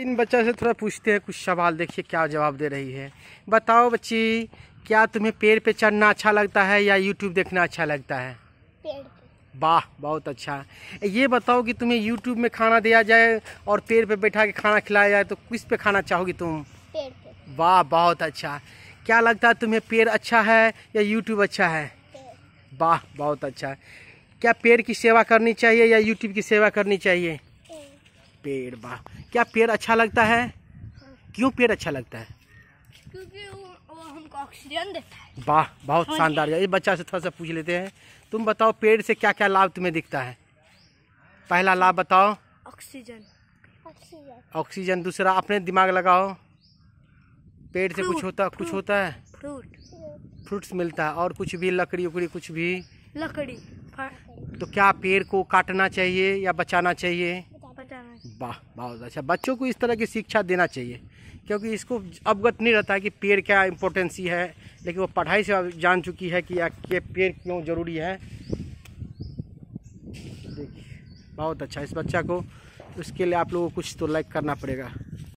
इन बच्चों से थोड़ा पूछते हैं कुछ सवाल देखिए क्या जवाब दे रही है बताओ बच्ची क्या तुम्हें पेड़ पे चढ़ना अच्छा लगता है या यूट्यूब देखना अच्छा लगता है वाह बहुत अच्छा ये बताओ कि तुम्हें यूट्यूब में खाना दिया जाए और पेड़ पे बैठा के खाना खिलाया जाए तो किस पे खाना चाहोगी तुम वाह बहुत अच्छा क्या लगता है तुम्हें पेड़ अच्छा है या यूट्यूब अच्छा है वाह बहुत अच्छा क्या पेड़ की सेवा करनी चाहिए या यूट्यूब की सेवा करनी चाहिए पेड़ वाह क्या पेड़ अच्छा लगता है क्यों पेड़ अच्छा लगता है क्योंकि वो हमको ऑक्सीजन देता है वाह बहुत हाँ शानदार ये बच्चा से थोड़ा सा पूछ लेते हैं तुम बताओ पेड़ से क्या क्या लाभ तुम्हें दिखता है पहला लाभ बताओ ऑक्सीजन ऑक्सीजन ऑक्सीजन दूसरा अपने दिमाग लगाओ पेड़ से कुछ होता कुछ होता है फ्रूट फ्रूट्स मिलता है और कुछ भी लकड़ी उकड़ी कुछ भी लकड़ी हाँ। तो क्या पेड़ को काटना चाहिए या बचाना चाहिए वाह बहुत अच्छा बच्चों को इस तरह की शिक्षा देना चाहिए क्योंकि इसको अवगत नहीं रहता है कि पेड़ क्या इम्पोर्टेंसी है लेकिन वो पढ़ाई से जान चुकी है कि ये पेड़ क्यों ज़रूरी है देखिए बहुत अच्छा इस बच्चा को उसके लिए आप लोगों को कुछ तो लाइक करना पड़ेगा